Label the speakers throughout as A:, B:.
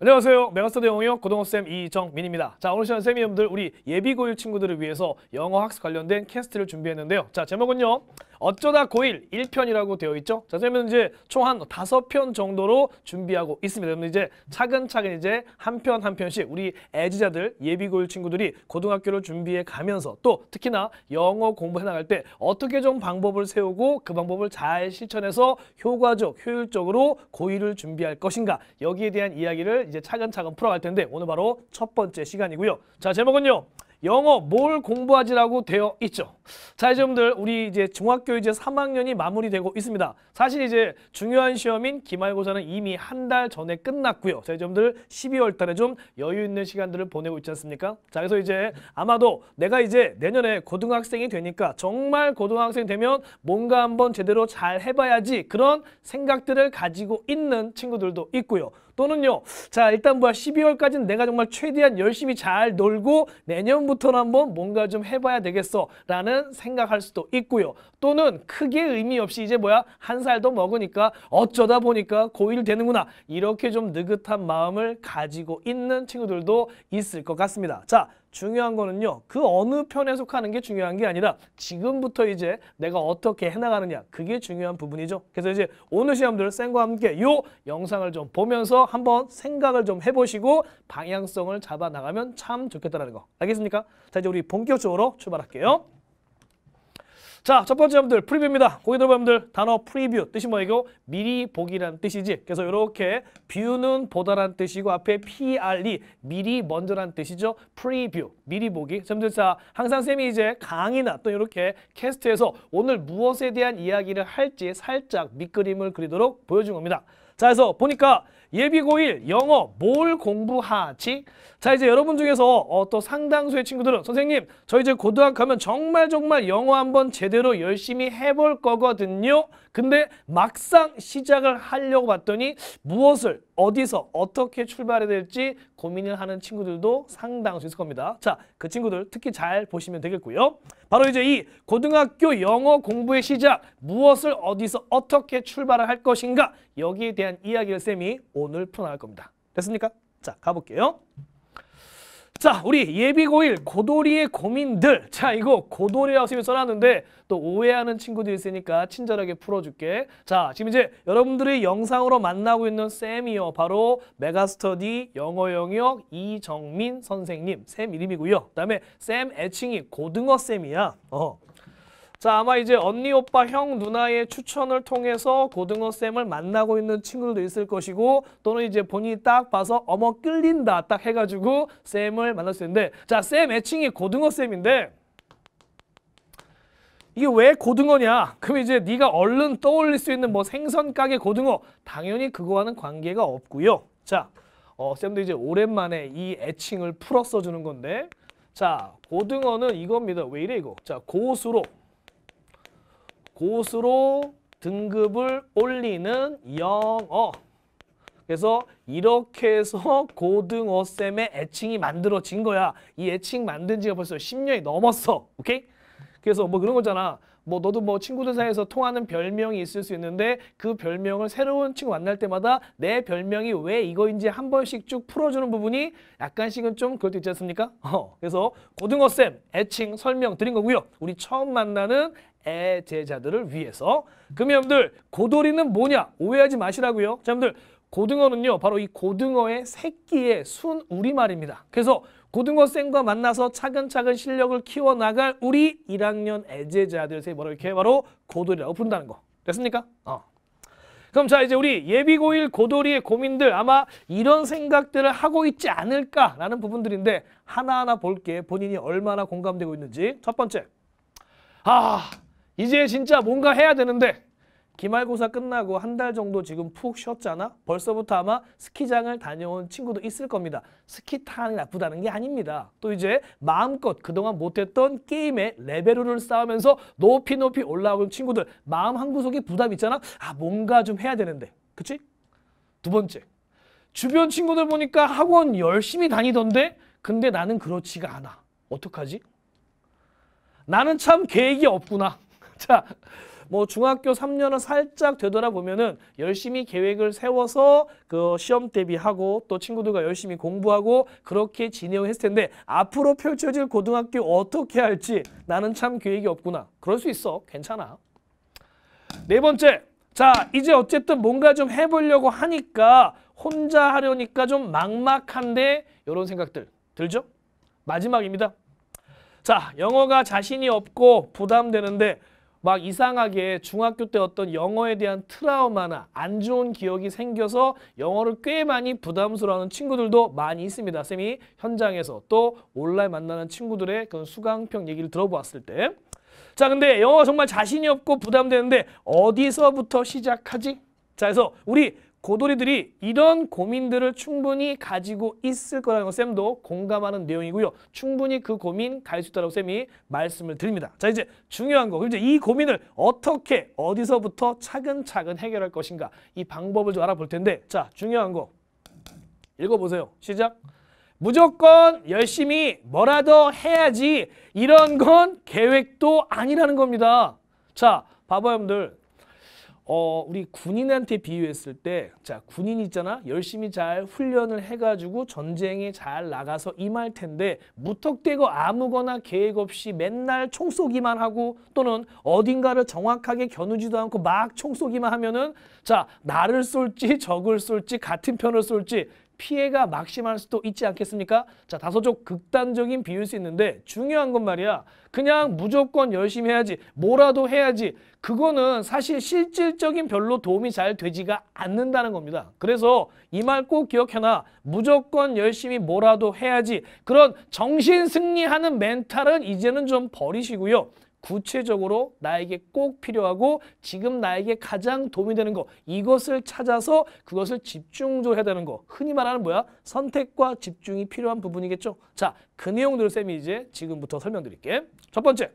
A: 안녕하세요. 메가스터디 영어요 고등어쌤 이정민입니다. 자 오늘 시간 쌤이 여러분들 우리 예비 고일 친구들을 위해서 영어 학습 관련된 캐스트를 준비했는데요. 자 제목은요. 어쩌다 고일 1편이라고 되어 있죠. 자, 그러면 이제 총 한 다섯 편 정도로 준비하고 있습니다. 그러면 이제 차근차근 이제 한 편 한 편씩 우리 애지자들, 예비고일 친구들이 고등학교를 준비해 가면서 또 특히나 영어 공부해 나갈 때 어떻게 좀 방법을 세우고 그 방법을 잘 실천해서 효과적, 효율적으로 고일을 준비할 것인가 여기에 대한 이야기를 이제 차근차근 풀어갈 텐데 오늘 바로 첫 번째 시간이고요. 자, 제목은요. 영어 뭘 공부하지라고 되어 있죠. 자, 이제 여러분들 우리 이제 중학교 이제 3학년이 마무리되고 있습니다. 사실 이제 중요한 시험인 기말고사는 이미 한 달 전에 끝났고요. 자, 이제 여러분들 12월 달에 좀 여유 있는 시간들을 보내고 있지 않습니까? 자, 그래서 이제 아마도 내가 이제 내년에 고등학생이 되니까 정말 고등학생 되면 뭔가 한번 제대로 잘 해봐야지 그런 생각들을 가지고 있는 친구들도 있고요. 또는요. 자 일단 뭐야 12월까지는 내가 정말 최대한 열심히 잘 놀고 내년부터는 한번 뭔가 좀 해봐야 되겠어 라는 생각할 수도 있고요. 또는 크게 의미 없이 이제 뭐야 한 살 더 먹으니까 어쩌다 보니까 고1 되는구나 이렇게 좀 느긋한 마음을 가지고 있는 친구들도 있을 것 같습니다. 자 중요한 거는요. 그 어느 편에 속하는 게 중요한 게 아니라 지금부터 이제 내가 어떻게 해나가느냐. 그게 중요한 부분이죠. 그래서 이제 오늘 시험들 쌤과 함께 요 영상을 좀 보면서 한번 생각을 좀 해보시고 방향성을 잡아나가면 참 좋겠다라는 거. 알겠습니까? 자 이제 우리 본격적으로 출발할게요. 자, 첫 번째 여러분들 프리뷰입니다. 거기 들어보분들 단어 프리뷰 뜻이 뭐예요? 미리 보기란 뜻이지. 그래서 이렇게 뷰는 보다란 뜻이고 앞에 PRE 미리 먼저란 뜻이죠. 프리뷰 미리 보기. 여러분들 자, 항상 쌤이 이제 강의나 또 이렇게 캐스트에서 오늘 무엇에 대한 이야기를 할지 살짝 밑그림을 그리도록 보여준 겁니다. 자, 그래서 보니까 예비고1 영어 뭘 공부하지? 자 이제 여러분 중에서 어, 또 상당수의 친구들은 선생님 저 이제 고등학교 가면 정말 정말 영어 한번 제대로 열심히 해볼 거거든요. 근데 막상 시작을 하려고 봤더니 무엇을 어디서 어떻게 출발해야 될지 고민을 하는 친구들도 상당수 있을 겁니다. 자, 그 친구들 특히 잘 보시면 되겠고요. 바로 이제 이 고등학교 영어 공부의 시작, 무엇을 어디서 어떻게 출발을 할 것인가 여기에 대한 이야기를 쌤이 오늘 풀어나갈 겁니다. 됐습니까? 자, 가볼게요. 자, 우리 예비고일 고도리의 고민들. 자, 이거 고도리라고 지금 써놨는데 또 오해하는 친구들이 있으니까 친절하게 풀어줄게. 자, 지금 이제 여러분들이 영상으로 만나고 있는 쌤이요. 바로 메가스터디 영어 영역 이정민 선생님. 쌤 이름이고요. 그다음에 쌤 애칭이 고등어 쌤이야. 어. 자 아마 이제 언니 오빠 형 누나의 추천을 통해서 고등어 쌤을 만나고 있는 친구들도 있을 것이고 또는 이제 본인이 딱 봐서 어머 끌린다 딱 해가지고 쌤을 만났을 텐데 자 쌤 애칭이 고등어 쌤인데 이게 왜 고등어냐? 그럼 이제 네가 얼른 떠올릴 수 있는 뭐 생선 가게 고등어 당연히 그거와는 관계가 없고요. 자, 어, 쌤도 이제 오랜만에 이 애칭을 풀어 써주는 건데 자, 고등어는 이겁니다. 왜 이래 이거? 자, 고수로 고수로 등급을 올리는 영어. 그래서 이렇게 해서 고등어쌤의 애칭이 만들어진 거야. 이 애칭 만든 지가 벌써 10년이 넘었어. 오케이? 그래서 뭐 그런 거잖아. 뭐 너도 뭐 친구들 사이에서 통하는 별명이 있을 수 있는데 그 별명을 새로운 친구 만날 때마다 내 별명이 왜 이거인지 한 번씩 쭉 풀어주는 부분이 약간씩은 좀 그것도 있지 않습니까? 어. 그래서 고등어쌤 애칭 설명 드린 거고요. 우리 처음 만나는 애제자들을 위해서. 그럼 여러분들 고도리는 뭐냐? 오해하지 마시라고요. 자, 여러분들 고등어는요. 바로 이 고등어의 새끼의 순 우리말입니다. 그래서 고등어쌤과 만나서 차근차근 실력을 키워나갈 우리 1학년 애제자들 세 뭐라 이렇게 바로 고도리라고 부른다는 거. 됐습니까? 어. 그럼 자 이제 우리 예비고일 고도리의 고민들 아마 이런 생각들을 하고 있지 않을까라는 부분들인데 하나하나 볼게 본인이 얼마나 공감되고 있는지 첫 번째 아 이제 진짜 뭔가 해야 되는데 기말고사 끝나고 한 달 정도 지금 푹 쉬었잖아? 벌써부터 아마 스키장을 다녀온 친구도 있을 겁니다. 스키 타는 나쁘다는 게 아닙니다. 또 이제 마음껏 그동안 못했던 게임의 레벨을 쌓으면서 높이 높이 올라오는 친구들 마음 한구석에 부담 있잖아? 아 뭔가 좀 해야 되는데. 그치? 두 번째, 주변 친구들 보니까 학원 열심히 다니던데 근데 나는 그렇지가 않아. 어떡하지? 나는 참 계획이 없구나. 자, 뭐 중학교 3년은 살짝 되돌아보면은 열심히 계획을 세워서 그 시험 대비하고 또 친구들과 열심히 공부하고 그렇게 진행했을 텐데 앞으로 펼쳐질 고등학교 어떻게 할지 나는 참 계획이 없구나. 그럴 수 있어. 괜찮아. 네 번째. 자, 이제 어쨌든 뭔가 좀 해보려고 하니까 혼자 하려니까 좀 막막한데 이런 생각들 들죠? 마지막입니다. 자, 영어가 자신이 없고 부담되는데 막 이상하게 중학교 때 어떤 영어에 대한 트라우마나 안 좋은 기억이 생겨서 영어를 꽤 많이 부담스러워하는 친구들도 많이 있습니다. 쌤이 현장에서 또 온라인 만나는 친구들의 그런 수강평 얘기를 들어보았을 때. 자 근데 영어 정말 자신이 없고 부담되는데 어디서부터 시작하지? 자 그래서 우리 고돌이들이 이런 고민들을 충분히 가지고 있을 거라는 거 쌤도 공감하는 내용이고요. 충분히 그 고민 갈 수 있다고 쌤이 말씀을 드립니다. 자 이제 중요한 거. 이제 이 고민을 어떻게 어디서부터 차근차근 해결할 것인가 이 방법을 좀 알아볼 텐데 자 중요한 거 읽어보세요. 시작. 무조건 열심히 뭐라도 해야지 이런 건 계획도 아니라는 겁니다. 자 봐봐요 여러분들 어, 우리 군인한테 비유했을 때, 자, 군인 있잖아. 열심히 잘 훈련을 해가지고 전쟁에 잘 나가서 임할 텐데, 무턱대고 아무거나 계획 없이 맨날 총 쏘기만 하고, 또는 어딘가를 정확하게 겨누지도 않고 막 총 쏘기만 하면은, 자, 나를 쏠지, 적을 쏠지, 같은 편을 쏠지, 피해가 막심할 수도 있지 않겠습니까? 자, 다소 좀 극단적인 비유일 수 있는데 중요한 건 말이야. 그냥 무조건 열심히 해야지, 뭐라도 해야지. 그거는 사실 실질적인 별로 도움이 잘 되지가 않는다는 겁니다. 그래서 이 말 꼭 기억해놔. 무조건 열심히 뭐라도 해야지. 그런 정신 승리하는 멘탈은 이제는 좀 버리시고요. 구체적으로 나에게 꼭 필요하고 지금 나에게 가장 도움이 되는 거 이것을 찾아서 그것을 집중적으로 해야 되는 거 흔히 말하는 뭐야? 선택과 집중이 필요한 부분이겠죠. 자, 그 내용들을 쌤이 이제 지금부터 설명드릴게. 첫 번째,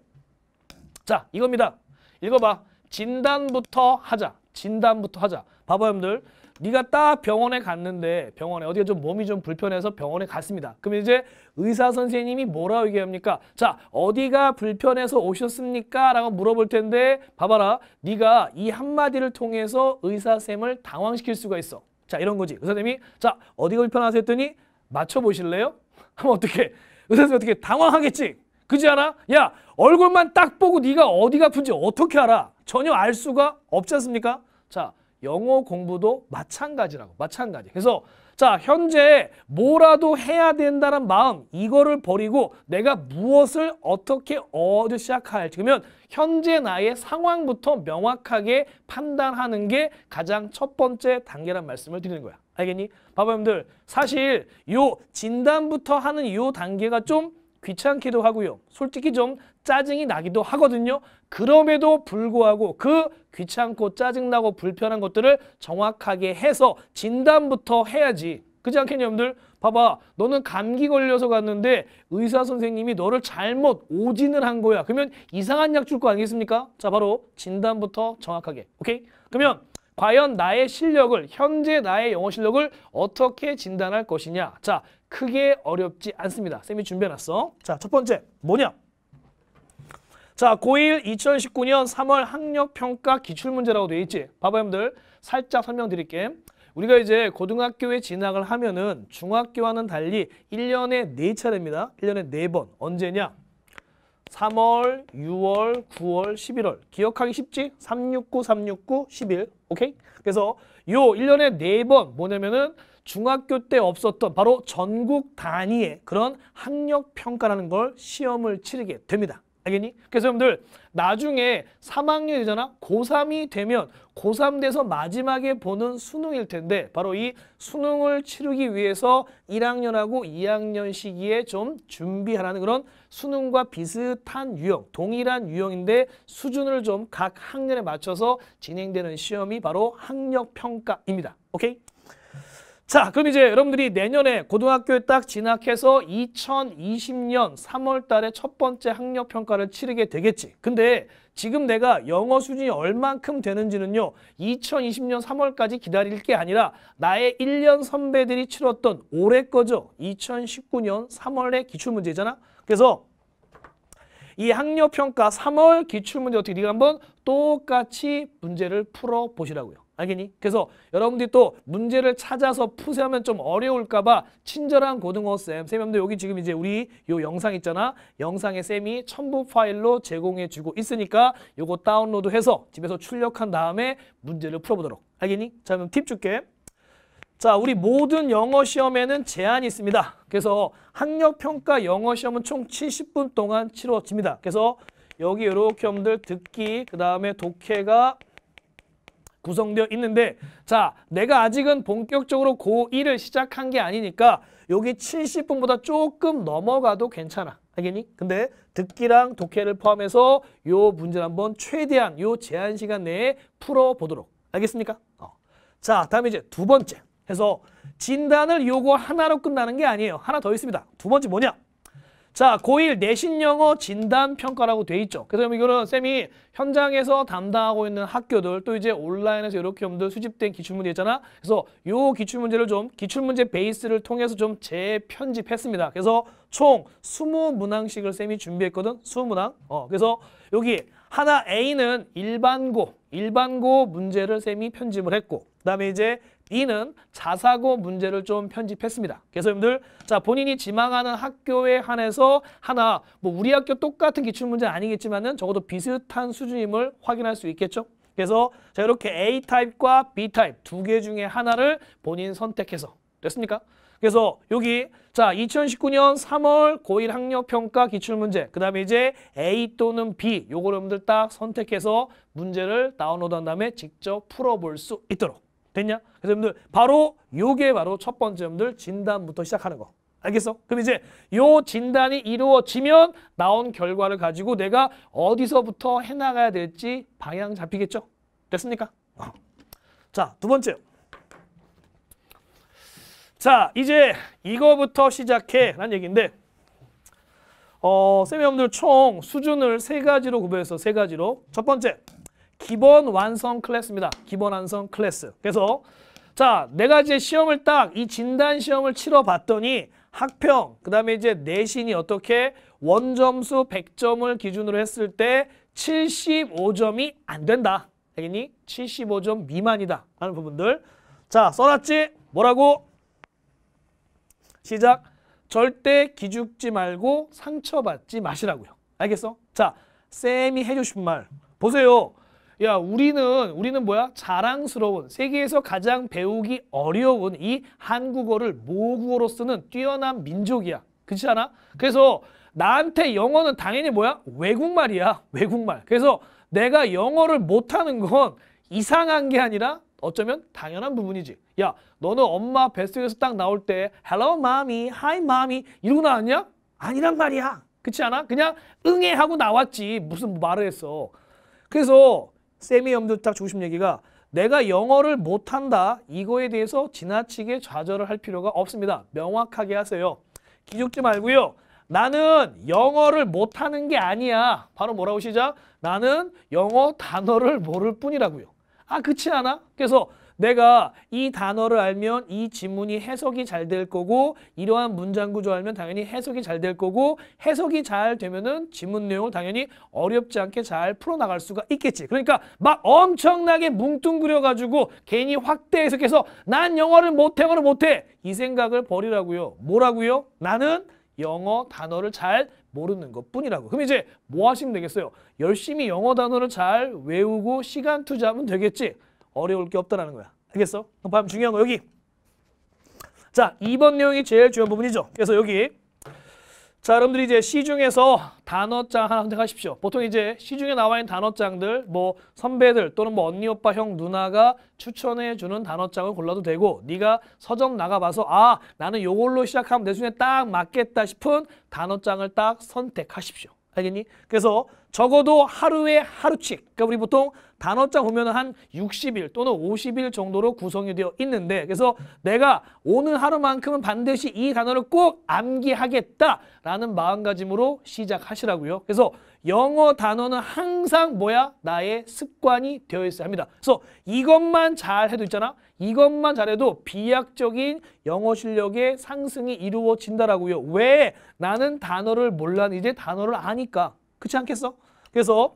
A: 자 이겁니다. 읽어봐. 진단부터 하자. 진단부터 하자. 봐봐 여러분들. 네가 딱 병원에 갔는데 병원에 어디가 좀 몸이 좀 불편해서 병원에 갔습니다. 그럼 이제 의사 선생님이 뭐라고 얘기합니까? 자 어디가 불편해서 오셨습니까? 라고 물어볼 텐데 봐봐라 네가 이 한마디를 통해서 의사쌤을 당황시킬 수가 있어. 자 이런 거지. 의사쌤이 자 어디가 불편하세요 했더니 맞춰보실래요? 하면 어떻게 의사쌤이 어떻게 당황하겠지. 그지 않아? 야 얼굴만 딱 보고 네가 어디가 아픈지 어떻게 알아? 전혀 알 수가 없지 않습니까? 자 영어 공부도 마찬가지라고 마찬가지 그래서 자 현재 뭐라도 해야 된다는 마음 이거를 버리고 내가 무엇을 어떻게 얻어 시작할지 그러면 현재 나의 상황부터 명확하게 판단하는 게 가장 첫 번째 단계란 말씀을 드리는 거야 알겠니? 봐봐 여러분들 사실 요 진단부터 하는 요 단계가 좀 귀찮기도 하고요 솔직히 좀 짜증이 나기도 하거든요 그럼에도 불구하고 그 귀찮고 짜증나고 불편한 것들을 정확하게 해서 진단부터 해야지. 그렇지 않겠냐 여러분들? 봐봐 너는 감기 걸려서 갔는데 의사 선생님이 너를 잘못 오진을 한 거야. 그러면 이상한 약 줄 거 아니겠습니까? 자 바로 진단부터 정확하게. 오케이? 그러면 과연 나의 실력을 현재 나의 영어 실력을 어떻게 진단할 것이냐 자 크게 어렵지 않습니다 쌤이 준비해놨어 자 첫 번째 뭐냐 자, 고1 2019년 3월 학력평가 기출문제라고 되어 있지. 봐봐, 여러분들. 살짝 설명드릴게. 우리가 이제 고등학교에 진학을 하면은 중학교와는 달리 1년에 4차례입니다. 1년에 4번. 언제냐? 3월, 6월, 9월, 11월. 기억하기 쉽지? 369, 369, 11. 오케이? 그래서 요 1년에 4번 뭐냐면은 중학교 때 없었던 바로 전국 단위의 그런 학력 평가라는 걸 시험을 치르게 됩니다. 알겠니? 그래서 여러분들 나중에 3학년이 잖아 고3이 되면 고3 돼서 마지막에 보는 수능일 텐데 바로 이 수능을 치르기 위해서 1학년하고 2학년 시기에 좀 준비하라는 그런 수능과 비슷한 유형, 동일한 유형인데 수준을 좀 각 학년에 맞춰서 진행되는 시험이 바로 학력평가입니다. 오케이? 자 그럼 이제 여러분들이 내년에 고등학교에 딱 진학해서 2020년 3월 달에 첫 번째 학력 평가를 치르게 되겠지 근데 지금 내가 영어 수준이 얼만큼 되는지는요 2020년 3월까지 기다릴 게 아니라 나의 1년 선배들이 치렀던 올해 거죠 2019년 3월의 기출문제잖아 그래서 이 학력평가 3월 기출문제 어떻게 네가 한번 똑같이 문제를 풀어보시라고요 알겠니? 그래서 여러분들이 또 문제를 찾아서 푸세하면 좀 어려울까봐 친절한 고등어 쌤. 쌤여 여기 지금 이제 우리 요 영상 있잖아. 영상에 쌤이 첨부 파일로 제공해주고 있으니까 요거 다운로드해서 집에서 출력한 다음에 문제를 풀어보도록. 알겠니? 자 그럼 팁 줄게. 자, 우리 모든 영어 시험에는 제한이 있습니다. 그래서 학력평가 영어 시험은 총 70분 동안 치러집니다. 그래서 여기 이렇게 여러분들 듣기, 그 다음에 독해가 구성되어 있는데 자 내가 아직은 본격적으로 고1을 시작한 게 아니니까 여기 70분보다 조금 넘어가도 괜찮아. 알겠니? 근데 듣기랑 독해를 포함해서 요 문제를 한번 최대한 요 제한 시간 내에 풀어보도록 알겠습니까? 어. 자 다음에 이제 두 번째 해서 진단을 요거 하나로 끝나는 게 아니에요. 하나 더 있습니다. 두 번째 뭐냐? 자, 고1 내신 영어 진단 평가라고 돼 있죠. 그래서 이거는 쌤이 현장에서 담당하고 있는 학교들 또 이제 온라인에서 이렇게 여러분들 수집된 기출문제 있잖아. 그래서 요 기출문제를 좀 기출문제 베이스를 통해서 좀 재편집했습니다. 그래서 총 20문항씩을 쌤이 준비했거든. 20문항. 어, 그래서 여기 하나 A는 일반고, 일반고 문제를 쌤이 편집을 했고 그다음에 이제 이는 자사고 문제를 좀 편집했습니다. 그래서 여러분들 자 본인이 지망하는 학교에 한해서 하나 뭐 우리 학교 똑같은 기출문제 아니겠지만은 적어도 비슷한 수준임을 확인할 수 있겠죠. 그래서 자 이렇게 A 타입과 B 타입 두 개 중에 하나를 본인 선택해서 됐습니까? 그래서 여기 자 2019년 3월 고1 학력평가 기출문제 그 다음에 이제 A 또는 B 요거를 여러분들 딱 선택해서 문제를 다운로드한 다음에 직접 풀어볼 수 있도록 됐냐? 그래서 여러분들 바로 요게 바로 첫 번째 여러분들 진단부터 시작하는 거. 알겠어? 그럼 이제 요 진단이 이루어지면 나온 결과를 가지고 내가 어디서부터 해나가야 될지 방향 잡히겠죠? 됐습니까? 어. 자, 두번째 자, 이제 이거부터 시작해 라는 얘기인데 어, 쌤 여러분들 총 수준을 세 가지로 구별해서 세 가지로 첫 번째 기본 완성 클래스입니다. 기본 완성 클래스. 그래서 자, 내가 네 이제 시험을 딱 이 진단 시험을 치러 봤더니 학평, 그다음에 이제 내신이 어떻게 원점수 100점을 기준으로 했을 때 75점이 안 된다. 알겠니? 75점 미만이다. 하는 부분들. 자, 써놨지? 뭐라고? 시작. 절대 기죽지 말고 상처받지 마시라고요. 알겠어? 자, 쌤이 해주신 말. 보세요. 야 우리는 우리는 뭐야 자랑스러운 세계에서 가장 배우기 어려운 이 한국어를 모국어로 쓰는 뛰어난 민족이야 그렇지 않아? 그래서 나한테 영어는 당연히 뭐야 외국말이야 외국말 그래서 내가 영어를 못하는 건 이상한 게 아니라 어쩌면 당연한 부분이지 야 너는 엄마 뱃속에서 딱 나올 때 Hello 이 o m m y h 이러고 나왔냐? 아니란 말이야 그렇지 않아? 그냥 응애 하고 나왔지 무슨 말을 했어 그래서 세미 염두탁 중심 얘기가 내가 영어를 못한다 이거에 대해서 지나치게 좌절을 할 필요가 없습니다. 명확하게 하세요. 기죽지 말고요. 나는 영어를 못하는 게 아니야. 바로 뭐라고 시작? 나는 영어 단어를 모를 뿐이라고요. 아그렇지 않아? 그래서 내가 이 단어를 알면 이 지문이 해석이 잘 될 거고 이러한 문장 구조 알면 당연히 해석이 잘 될 거고 해석이 잘 되면은 지문 내용을 당연히 어렵지 않게 잘 풀어나갈 수가 있겠지. 그러니까 막 엄청나게 뭉뚱그려 가지고 괜히 확대 해석해서 난 영어를 못해 영어를 못해 이 생각을 버리라고요. 뭐라고요? 나는 영어 단어를 잘 모르는 것뿐이라고. 그럼 이제 뭐 하시면 되겠어요? 열심히 영어 단어를 잘 외우고 시간 투자하면 되겠지. 어려울 게 없다라는 거야. 알겠어? 그럼 중요한 거 여기. 자, 2번 내용이 제일 중요한 부분이죠. 그래서 여기 자, 여러분들이 이제 시 중에서 단어장 하나 선택하십시오. 보통 이제 시 중에 나와 있는 단어장들, 뭐 선배들 또는 뭐 언니, 오빠, 형, 누나가 추천해 주는 단어장을 골라도 되고 네가 서점 나가봐서 아, 나는 이걸로 시작하면 내 순에 딱 맞겠다 싶은 단어장을 딱 선택하십시오. 알겠니? 그래서 적어도 하루에 하루씩 그러니까 우리 보통 단어장 보면 한 60일 또는 50일 정도로 구성이 되어 있는데 그래서 내가 오늘 하루만큼은 반드시 이 단어를 꼭 암기하겠다라는 마음가짐으로 시작하시라고요. 그래서 영어 단어는 항상 뭐야? 나의 습관이 되어 있어야 합니다. 그래서 이것만 잘해도 있잖아. 이것만 잘해도 비약적인 영어 실력의 상승이 이루어진다라고요. 왜? 나는 단어를 몰라 이제 단어를 아니까. 그렇지 않겠어? 그래서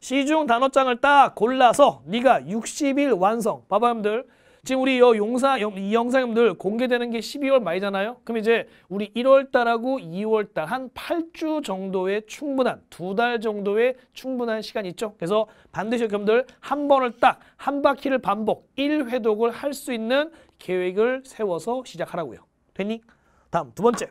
A: 시중 단어장을 딱 골라서 네가 60일 완성. 봐봐 여러분들. 지금 우리 요 용사, 이 영상 여러분들 공개되는 게 12월 말이잖아요. 그럼 이제 우리 1월달하고 2월달 한 8주 정도의 충분한 두 달 정도의 충분한 시간 있죠. 그래서 반드시 여러분들 한 번을 딱 한 바퀴를 반복 1회독을 할 수 있는 계획을 세워서 시작하라고요. 됐니? 다음 두 번째.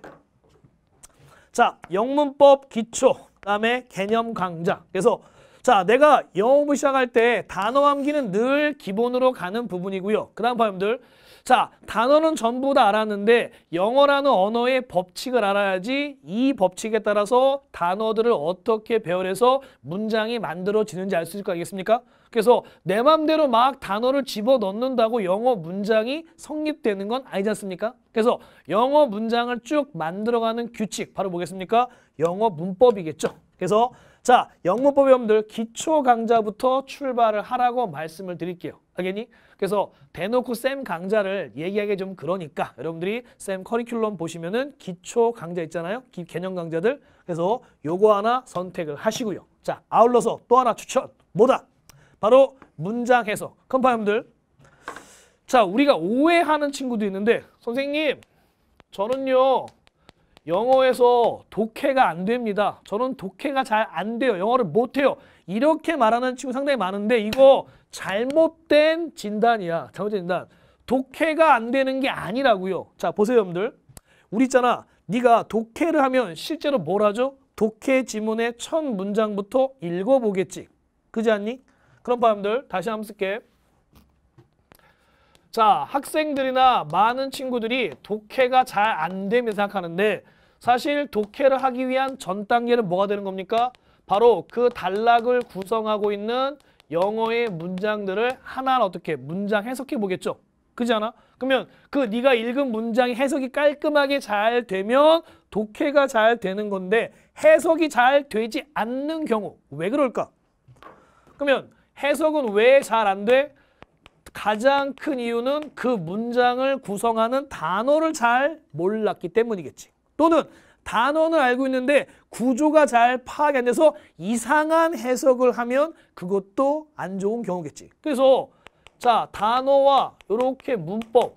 A: 자, 영문법 기초. 그다음에 개념 강좌. 그래서 자, 내가 영어 공부 시작할 때 단어 암기는 늘 기본으로 가는 부분이고요. 그다음 파형들 자, 단어는 전부 다 알았는데 영어라는 언어의 법칙을 알아야지 이 법칙에 따라서 단어들을 어떻게 배열해서 문장이 만들어지는지 알 수 있을 거 아니겠습니까? 그래서 내 맘대로 막 단어를 집어넣는다고 영어 문장이 성립되는 건 아니지 않습니까? 그래서 영어 문장을 쭉 만들어가는 규칙 바로 보겠습니까 영어 문법이겠죠. 그래서 자, 영문법 여러분들 기초 강좌부터 출발을 하라고 말씀을 드릴게요. 알겠니? 그래서 대놓고 쌤 강좌를 얘기하기 좀 그러니까 여러분들이 쌤 커리큘럼 보시면은 기초 강좌 있잖아요. 기, 개념 강좌들. 그래서 요거 하나 선택을 하시고요. 자, 아울러서 또 하나 추천. 뭐다? 바로 문장 해석. 컴파이언들. 자, 우리가 오해하는 친구도 있는데 선생님, 저는요. 영어에서 독해가 안 됩니다. 저는 독해가 잘 안 돼요. 영어를 못해요. 이렇게 말하는 친구 상당히 많은데 이거 잘못된 진단이야. 잘못된 진단. 독해가 안 되는 게 아니라고요. 자, 보세요, 여러분들. 우리 있잖아. 네가 독해를 하면 실제로 뭘 하죠? 독해 지문의 첫 문장부터 읽어보겠지. 그지 않니? 그럼 여러분들 다시 한번 쓸게. 자, 학생들이나 많은 친구들이 독해가 잘 안 되면 생각하는데 사실 독해를 하기 위한 전 단계는 뭐가 되는 겁니까? 바로 그 단락을 구성하고 있는 영어의 문장들을 하나하 어떻게 문장 해석해 보겠죠. 그지 않아? 그러면 그 네가 읽은 문장이 해석이 깔끔하게 잘 되면 독해가 잘 되는 건데 해석이 잘 되지 않는 경우 왜 그럴까? 그러면 해석은 왜 잘 안 돼? 가장 큰 이유는 그 문장을 구성하는 단어를 잘 몰랐기 때문이겠지. 또는 단어는 알고 있는데 구조가 잘 파악이 안 돼서 이상한 해석을 하면 그것도 안 좋은 경우겠지. 그래서 자 단어와 이렇게 문법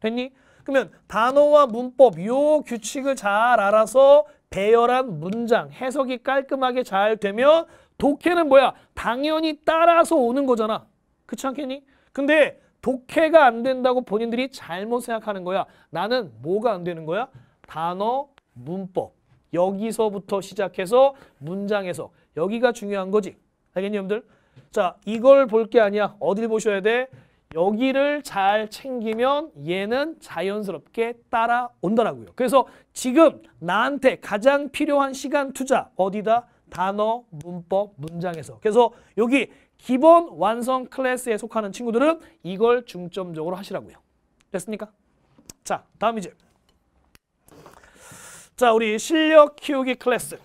A: 됐니? 그러면 단어와 문법 요 규칙을 잘 알아서 배열한 문장 해석이 깔끔하게 잘 되면 독해는 뭐야? 당연히 따라서 오는 거잖아. 그렇지 않겠니? 근데 독해가 안 된다고 본인들이 잘못 생각하는 거야. 나는 뭐가 안 되는 거야? 단어, 문법. 여기서부터 시작해서 문장 에서 여기가 중요한 거지. 알겠니 여러분들? 자, 이걸 볼 게 아니야. 어딜 보셔야 돼? 여기를 잘 챙기면 얘는 자연스럽게 따라온다라고요. 그래서 지금 나한테 가장 필요한 시간 투자 어디다? 단어, 문법, 문장에서. 그래서 여기 기본 완성 클래스에 속하는 친구들은 이걸 중점적으로 하시라고요. 됐습니까? 자, 다음 이제 자, 우리 실력 키우기 클래스.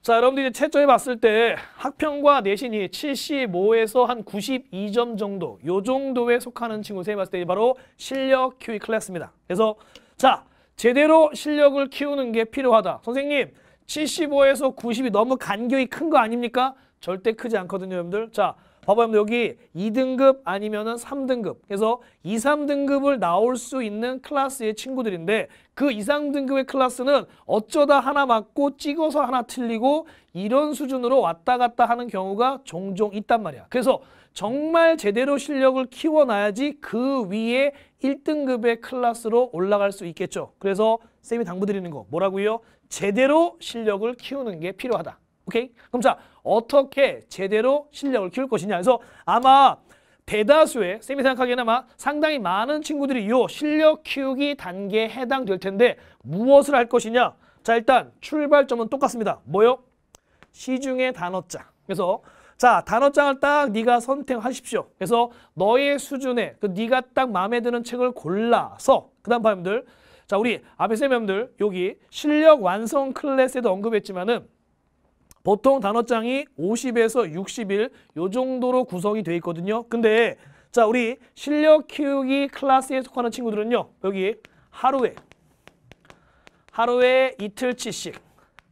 A: 자, 여러분들이 제 채점해 봤을 때 학평과 내신이 75에서 한 92점 정도, 요 정도에 속하는 친구 선 봤을 때 바로 실력 키우기 클래스입니다. 그래서 자, 제대로 실력을 키우는 게 필요하다. 선생님, 75에서 90이 너무 간격이 큰 거 아닙니까? 절대 크지 않거든요, 여러분들. 자, 봐봐요. 여기 2등급 아니면은 3등급. 그래서 2, 3등급을 나올 수 있는 클래스의 친구들인데 그 이상 등급의 클래스는 어쩌다 하나 맞고 찍어서 하나 틀리고 이런 수준으로 왔다 갔다 하는 경우가 종종 있단 말이야. 그래서 정말 제대로 실력을 키워놔야지 그 위에 1등급의 클래스로 올라갈 수 있겠죠. 그래서 쌤이 당부드리는 거 뭐라고요? 제대로 실력을 키우는 게 필요하다. 오케이? 그럼 자, 어떻게 제대로 실력을 키울 것이냐. 그래서 아마 대다수의 쌤이 생각하기에는 아마 상당히 많은 친구들이 이 실력 키우기 단계에 해당될 텐데 무엇을 할 것이냐? 자, 일단 출발점은 똑같습니다. 뭐요? 시중의 단어장. 그래서 자 단어장을 딱 네가 선택하십시오. 그래서 너의 수준에 그 네가 딱 마음에 드는 책을 골라서 그다음 바람들 자 우리 앞에 쌤 형들 여기 실력 완성 클래스에도 언급했지만은 보통 단어장이 50에서 60일 요 정도로 구성이 되어 있거든요. 근데 자 우리 실력 키우기 클래스에 속하는 친구들은요. 여기 하루에 하루에 이틀치씩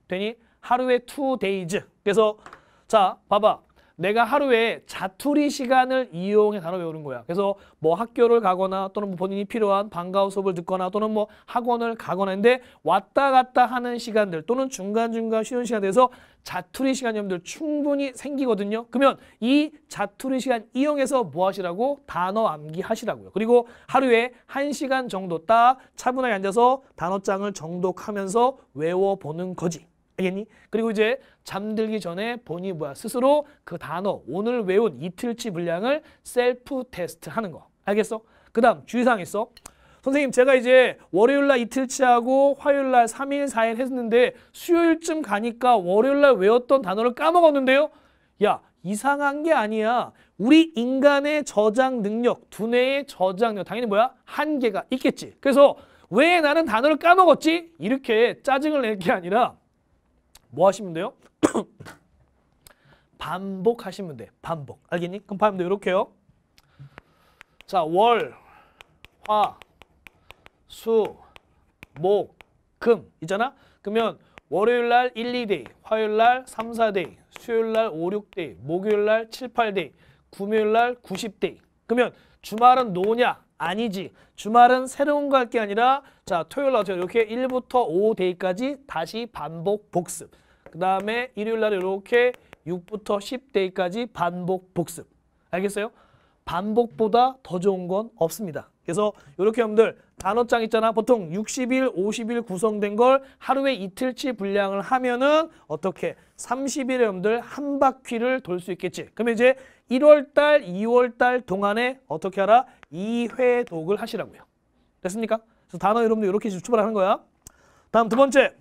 A: 되니 하루에 투 데이즈. 그래서 자 봐봐. 내가 하루에 자투리 시간을 이용해 단어 외우는 거야. 그래서 뭐 학교를 가거나 또는 뭐 본인이 필요한 방과후 수업을 듣거나 또는 뭐 학원을 가거나 했는데 왔다 갔다 하는 시간들 또는 중간중간 쉬는 시간에서 자투리 시간 여러분들 충분히 생기거든요. 그러면 이 자투리 시간 이용해서 뭐 하시라고? 단어 암기 하시라고요. 그리고 하루에 한시간 정도 딱 차분하게 앉아서 단어장을 정독하면서 외워보는 거지. 알겠니? 그리고 이제 잠들기 전에 본인이 뭐야 스스로 그 단어 오늘 외운 이틀치 분량을 셀프 테스트 하는 거 알겠어? 그 다음 주의사항 있어? 선생님 제가 이제 월요일날 이틀치 하고 화요일날 3일 4일 했는데 수요일쯤 가니까 월요일날 외웠던 단어를 까먹었는데요. 야 이상한 게 아니야. 우리 인간의 저장 능력, 두뇌의 저장 능력 당연히 뭐야? 한계가 있겠지. 그래서 왜 나는 단어를 까먹었지? 이렇게 짜증을 낼 게 아니라 뭐 하시면 돼요? 반복하시면 돼. 반복. 알겠니? 그럼 파면 돼. 이렇게요. 자, 월, 화, 수, 목, 금 있잖아? 그러면 월요일 날 1, 2데이, 화요일 날 3, 4데이, 수요일 날 5, 6데이, 목요일 날 7, 8데이, 금요일 날 90데이. 그러면 주말은 노냐? 아니지. 주말은 새로운 거 할 게 아니라 자 토요일 날 이렇게 1부터 5대이까지 다시 반복 복습. 그 다음에 일요일 날 이렇게 6부터 1 0데까지 반복 복습. 알겠어요? 반복보다 더 좋은 건 없습니다. 그래서 이렇게 여러분들 단어장 있잖아. 보통 60일, 50일 구성된 걸 하루에 이틀치 분량을 하면은 어떻게 30일에 여러분들 한 바퀴를 돌 수 있겠지. 그러면 이제 1월달, 2월달 동안에 어떻게 하라? 이회독을 하시라고요. 됐습니까? 그래서 단어 여러분들 이렇게 출발하는 거야. 다음 두 번째.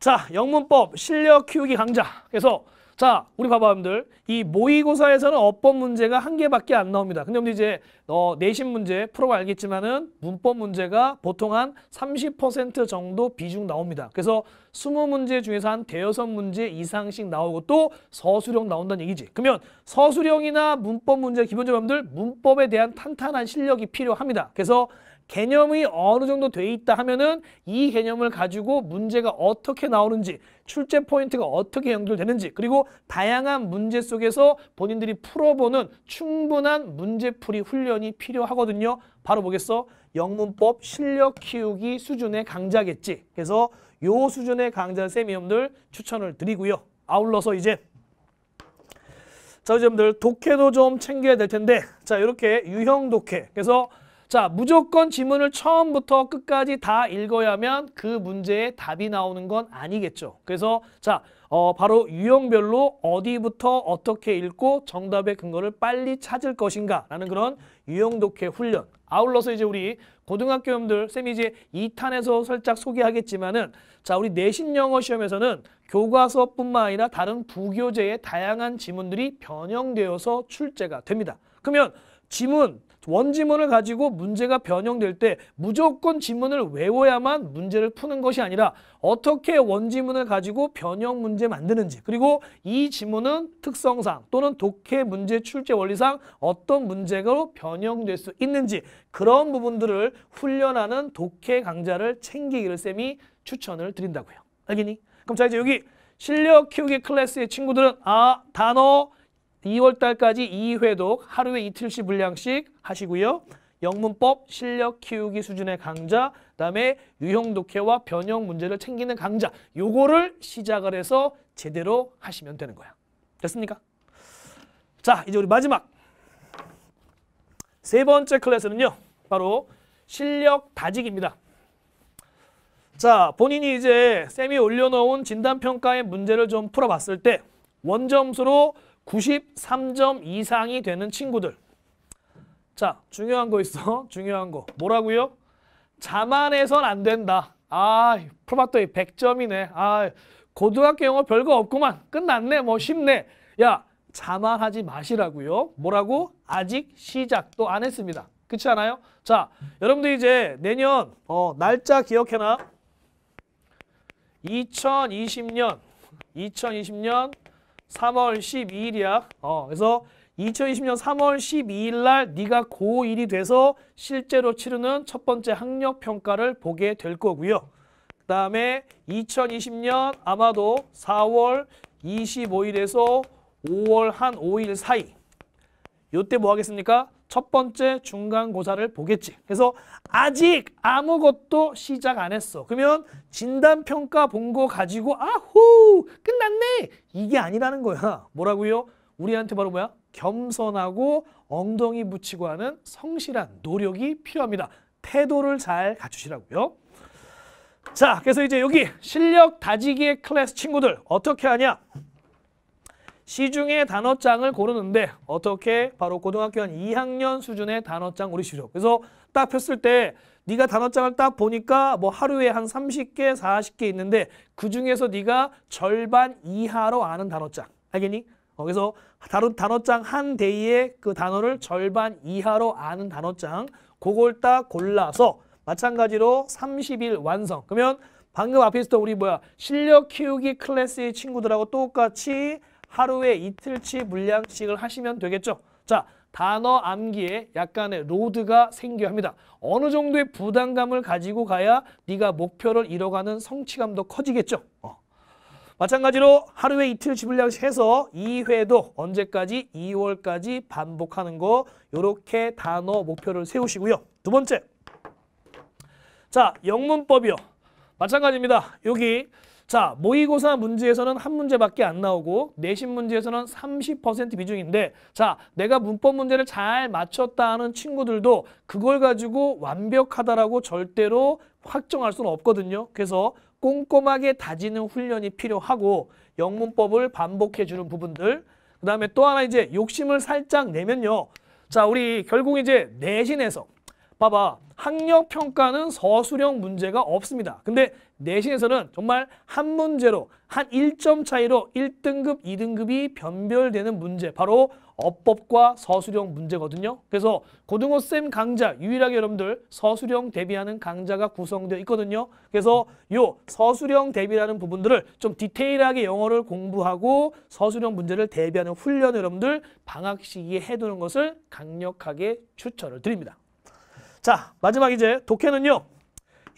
A: 자, 영문법 실력 키우기 강좌. 그래서 자, 우리 봐봐, 여러분들. 이 모의고사에서는 어법 문제가 한 개밖에 안 나옵니다. 근데 여러분 이제 어, 내신 문제 풀어봐 알겠지만은 문법 문제가 보통 한 30% 정도 비중 나옵니다. 그래서 20문제 중에서 한 대여섯 문제 이상씩 나오고 또 서술형 나온다는 얘기지. 그러면 서술형이나 문법 문제 기본적으로 여러분들 문법에 대한 탄탄한 실력이 필요합니다. 그래서 개념이 어느 정도 돼 있다 하면은 이 개념을 가지고 문제가 어떻게 나오는지 출제 포인트가 어떻게 연결되는지 그리고 다양한 문제 속에서 본인들이 풀어보는 충분한 문제풀이 훈련이 필요하거든요. 바로 보겠어 영문법 실력 키우기 수준의 강좌겠지. 그래서 요 수준의 강좌 세미엄들 추천을 드리고요. 아울러서 이제 자, 여러분들 독해도 좀 챙겨야 될 텐데 자, 이렇게 유형 독해. 그래서 자, 무조건 지문을 처음부터 끝까지 다 읽어야만 그 문제의 답이 나오는 건 아니겠죠. 그래서 자, 어, 바로 유형별로 어디부터 어떻게 읽고 정답의 근거를 빨리 찾을 것인가 라는 그런 유형 독해 훈련. 아울러서 이제 우리 고등학교형들 쌤이 이제 2탄에서 살짝 소개하겠지만은 자, 우리 내신 영어 시험에서는 교과서뿐만 아니라 다른 부교재의 다양한 지문들이 변형되어서 출제가 됩니다. 그러면 지문 원지문을 가지고 문제가 변형될 때 무조건 지문을 외워야만 문제를 푸는 것이 아니라 어떻게 원지문을 가지고 변형 문제 만드는지 그리고 이 지문은 특성상 또는 독해 문제 출제 원리상 어떤 문제로 변형될 수 있는지 그런 부분들을 훈련하는 독해 강좌를 챙기기를 쌤이 추천을 드린다고요. 알겠니? 그럼 자 이제 여기 실력 키우기 클래스의 친구들은 아 단어 2월 달까지 2회독 하루에 이틀씩 분량씩 하시고요. 영문법, 실력 키우기 수준의 강좌, 그다음에 유형 독해와 변형 문제를 챙기는 강좌. 요거를 시작을 해서 제대로 하시면 되는 거야. 됐습니까? 자, 이제 우리 마지막 세 번째 클래스는요. 바로 실력 다지기입니다. 자, 본인이 이제 쌤이 올려놓은 진단평가의 문제를 좀 풀어봤을 때 원점수로 93점 이상이 되는 친구들. 자, 중요한 거 있어. 중요한 거. 뭐라고요? 자만해선 안 된다. 아, 프로바토이 100점이네. 아, 고등학교 영어 별거 없구만. 끝났네. 뭐 쉽네. 야, 자만하지 마시라고요. 뭐라고? 아직 시작도 안 했습니다. 그렇지 않아요? 자, 여러분들 이제 내년 어, 날짜 기억해놔. 2020년, 2020년 3월 12일이야. 어, 그래서 2020년 3월 12일 날 네가 고1이 돼서 실제로 치르는 첫 번째 학력 평가를 보게 될 거고요. 그다음에 2020년 아마도 4월 25일에서 5월 한 5일 사이 요때 뭐 하겠습니까? 첫 번째 중간고사를 보겠지. 그래서 아직 아무것도 시작 안 했어. 그러면 진단평가 본 거 가지고 아후 끝났네 이게 아니라는 거야. 뭐라고요? 우리한테 바로 뭐야? 겸손하고 엉덩이 붙이고 하는 성실한 노력이 필요합니다. 태도를 잘 갖추시라고요. 자, 그래서 이제 여기 실력 다지기의 클래스 친구들 어떻게 하냐? 시중의 단어장을 고르는데 어떻게 바로 고등학교 한 2학년 수준의 단어장 우리 시죠 그래서 딱 폈을 때 네가 단어장을 딱 보니까 뭐 하루에 한 30개, 40개 있는데 그중에서 네가 절반 이하로 아는 단어장. 알겠니? 어, 그래서 다른 단어장 한 대의 그 단어를 절반 이하로 아는 단어장 그걸 딱 골라서 마찬가지로 30일 완성. 그러면 방금 앞에 있었던 우리 뭐야 실력 키우기 클래스의 친구들하고 똑같이 하루에 이틀치 물량씩을 하시면 되겠죠. 자, 단어 암기에 약간의 로드가 생겨야 합니다. 어느 정도의 부담감을 가지고 가야 네가 목표를 이뤄가는 성취감도 커지겠죠. 어. 마찬가지로 하루에 이틀치 물량씩 해서 2회도 언제까지? 2월까지 반복하는 거 이렇게 단어 목표를 세우시고요. 두 번째, 자 영문법이요. 마찬가지입니다. 여기 자, 모의고사 문제에서는 한 문제밖에 안 나오고 내신 문제에서는 30% 비중인데 자, 내가 문법 문제를 잘 맞췄다 하는 친구들도 그걸 가지고 완벽하다라고 절대로 확정할 수는 없거든요. 그래서 꼼꼼하게 다지는 훈련이 필요하고 영문법을 반복해 주는 부분들 그 다음에 또 하나 이제 욕심을 살짝 내면요. 자, 우리 결국 이제 내신에서 봐봐. 학력평가는 서술형 문제가 없습니다. 근데 내신에서는 정말 한 문제로 한 1점 차이로 1등급, 2등급이 변별되는 문제 바로 어법과 서술형 문제거든요. 그래서 고등어쌤 강좌 유일하게 여러분들 서술형 대비하는 강좌가 구성되어 있거든요. 그래서 요 서술형 대비라는 부분들을 좀 디테일하게 영어를 공부하고 서술형 문제를 대비하는 훈련 여러분들 방학 시기에 해두는 것을 강력하게 추천을 드립니다. 자 마지막 이제 독해는요.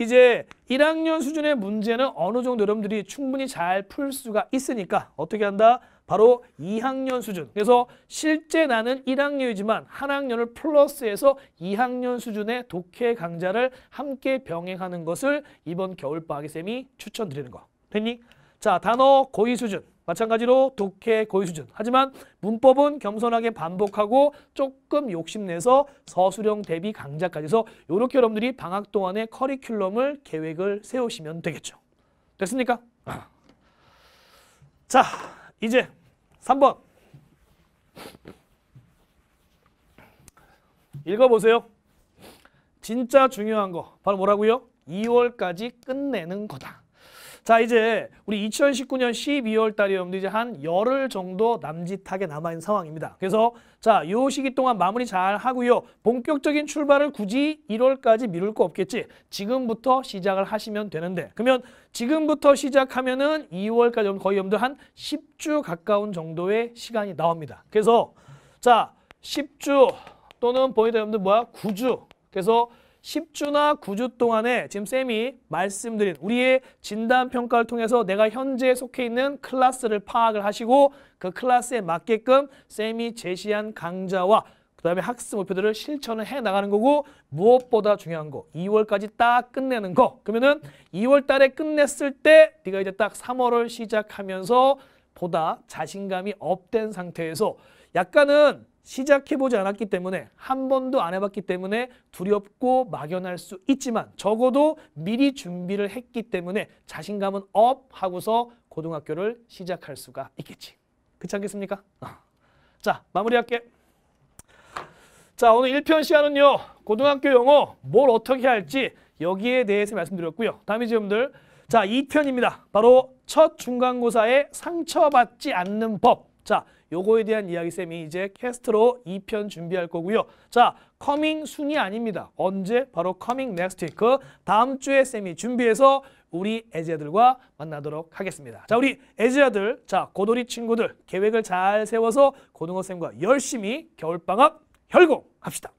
A: 이제 1학년 수준의 문제는 어느 정도 여러분들이 충분히 잘 풀 수가 있으니까 어떻게 한다? 바로 2학년 수준. 그래서 실제 나는 1학년이지만 1 학년을 플러스해서 2학년 수준의 독해 강좌를 함께 병행하는 것을 이번 겨울방학의 쌤이 추천드리는 거. 됐니? 자, 단어 고위 수준. 마찬가지로 독해 고유 수준. 하지만 문법은 겸손하게 반복하고 조금 욕심내서 서술형 대비 강좌까지 해서 이렇게 여러분들이 방학 동안에 커리큘럼을 계획을 세우시면 되겠죠. 됐습니까? 자, 이제 3번. 읽어보세요. 진짜 중요한 거 바로 뭐라고요? 2월까지 끝내는 거다. 자 이제 우리 2019년 12월 달이었는데 이제 한 열흘 정도 남짓하게 남아있는 상황입니다. 그래서 자 요 시기 동안 마무리 잘 하고요. 본격적인 출발을 굳이 1월까지 미룰 거 없겠지. 지금부터 시작을 하시면 되는데 그러면 지금부터 시작하면은 2월까지 거의 여러분들 한 10주 가까운 정도의 시간이 나옵니다. 그래서 자 10주 또는 보이다 여러분들 뭐야 9주 그래서 1 0주나9주 동안에 지금 쌤이 말씀드린 우리의 진단평가를 통해서 내가 현재 속해 있는 클래스를 파악을 하시고 그클래스에 맞게끔 쌤이 제시한 강좌와 그 다음에 학습 목표들을 실천을 해나가는 거고 무엇보다 중요한 거 2월까지 딱 끝내는 거 그러면은 2월 달에 끝냈을 때 네가 이제 딱 3월을 시작하면서 보다 자신감이 업된 상태에서 약간은 시작해보지 않았기 때문에 한 번도 안 해봤기 때문에 두렵고 막연할 수 있지만 적어도 미리 준비를 했기 때문에 자신감은 업 하고서 고등학교를 시작할 수가 있겠지. 그렇지 않겠습니까? 어. 자 마무리할게. 자 오늘 1편 시간은요. 고등학교 영어 뭘 어떻게 할지 여기에 대해서 말씀드렸고요. 다음 이지음들 자 2편입니다. 바로 첫 중간고사에 상처받지 않는 법. 자 요거에 대한 이야기 쌤이 이제 캐스트로 2편 준비할 거고요. 자, 커밍 순이 아닙니다. 언제? 바로 커밍 넥스트 위크 다음 주에 쌤이 준비해서 우리 애아들과 만나도록 하겠습니다. 자, 우리 애제아들, 자, 고돌이 친구들 계획을 잘 세워서 고등어쌤과 열심히 겨울방학 혈공합시다